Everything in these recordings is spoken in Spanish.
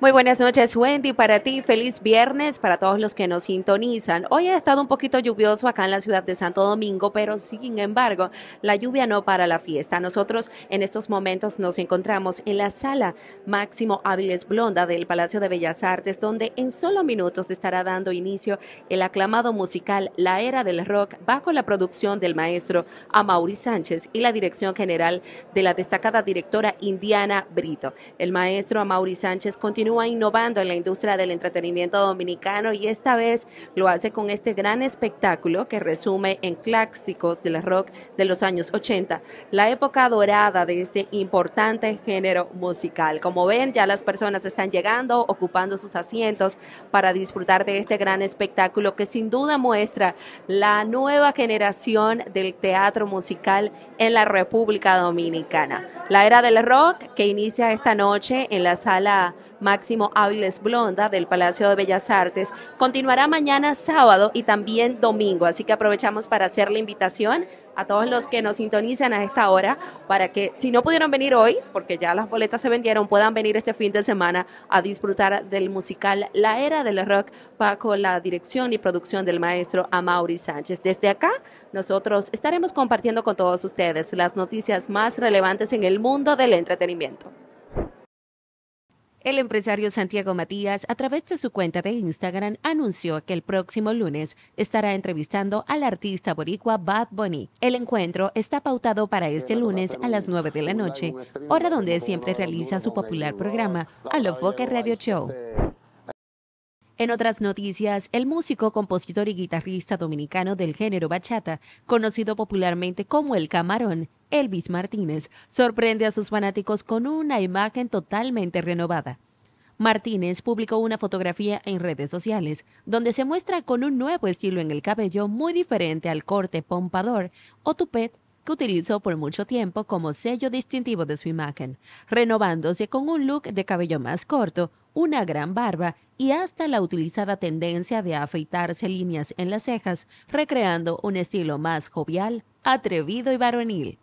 Muy buenas noches, Wendy. Para ti, feliz viernes para todos los que nos sintonizan. Hoy ha estado un poquito lluvioso acá en la ciudad de Santo Domingo, pero sin embargo, la lluvia no para la fiesta. Nosotros en estos momentos nos encontramos en la sala Máximo Áviles Blonda del Palacio de Bellas Artes, donde en solo minutos estará dando inicio el aclamado musical La Era del Rock bajo la producción del maestro Amaury Sánchez y la dirección general de la destacada directora Indiana Brito. El maestro Amaury Sánchez continúa innovando en la industria del entretenimiento dominicano y esta vez lo hace con este gran espectáculo que resume en clásicos del rock de los años 80, la época dorada de este importante género musical. Como ven, ya las personas están llegando, ocupando sus asientos para disfrutar de este gran espectáculo que sin duda muestra la nueva generación del teatro musical en la República Dominicana. La era del rock que inicia esta noche en la sala Máximo Áviles Blonda del Palacio de Bellas Artes. Continuará mañana sábado y también domingo, así que aprovechamos para hacer la invitación a todos los que nos sintonizan a esta hora para que si no pudieron venir hoy, porque ya las boletas se vendieron, puedan venir este fin de semana a disfrutar del musical La Era del Rock bajo la dirección y producción del maestro Amaury Sánchez. Desde acá nosotros estaremos compartiendo con todos ustedes las noticias más relevantes en el mundo del entretenimiento. El empresario Santiago Matías, a través de su cuenta de Instagram, anunció que el próximo lunes estará entrevistando al artista boricua Bad Bunny. El encuentro está pautado para este lunes a las 9 de la noche, hora donde siempre realiza su popular programa Alofoque Radio Show. En otras noticias, el músico, compositor y guitarrista dominicano del género bachata, conocido popularmente como El Camarón, Elvis Martínez, sorprende a sus fanáticos con una imagen totalmente renovada. Martínez publicó una fotografía en redes sociales donde se muestra con un nuevo estilo en el cabello muy diferente al corte pompador o tupet que utilizó por mucho tiempo como sello distintivo de su imagen, renovándose con un look de cabello más corto, una gran barba y hasta la utilizada tendencia de afeitarse líneas en las cejas, recreando un estilo más jovial, atrevido y varonil.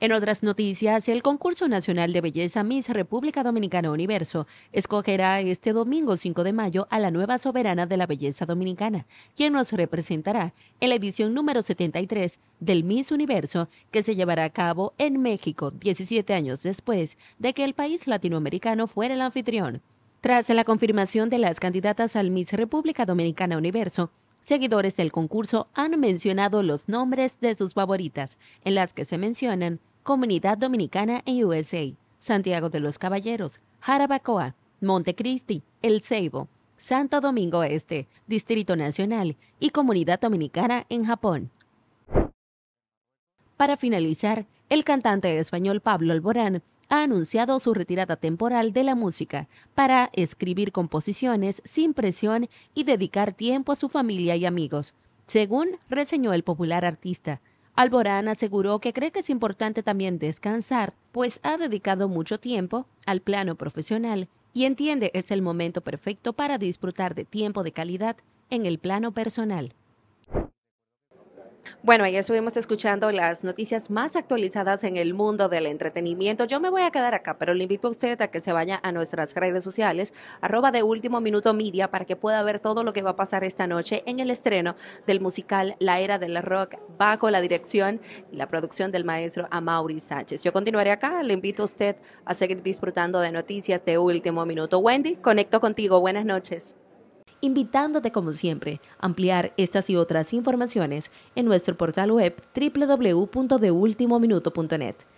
En otras noticias, el concurso nacional de belleza Miss República Dominicana Universo escogerá este domingo 5 de mayo a la nueva soberana de la belleza dominicana, quien nos representará en la edición número 73 del Miss Universo que se llevará a cabo en México 17 años después de que el país latinoamericano fuera el anfitrión. Tras la confirmación de las candidatas al Miss República Dominicana Universo, seguidores del concurso han mencionado los nombres de sus favoritas, en las que se mencionan Comunidad Dominicana en USA, Santiago de los Caballeros, Jarabacoa, Montecristi, El Ceibo, Santo Domingo Este, Distrito Nacional y Comunidad Dominicana en Japón. Para finalizar, el cantante español Pablo Alborán ha anunciado su retirada temporal de la música para escribir composiciones sin presión y dedicar tiempo a su familia y amigos, según reseñó el popular artista. Alborán aseguró que cree que es importante también descansar, pues ha dedicado mucho tiempo al plano profesional y entiende es el momento perfecto para disfrutar de tiempo de calidad en el plano personal. Bueno, ahí estuvimos escuchando las noticias más actualizadas en el mundo del entretenimiento. Yo me voy a quedar acá, pero le invito a usted a que se vaya a nuestras redes sociales, arroba de último minuto media, para que pueda ver todo lo que va a pasar esta noche en el estreno del musical La Era del Rock, bajo la dirección y la producción del maestro Amaury Sánchez. Yo continuaré acá, le invito a usted a seguir disfrutando de noticias de último minuto. Wendy, conecto contigo. Buenas noches invitándote como siempre a ampliar estas y otras informaciones en nuestro portal web www.deultimominuto.net.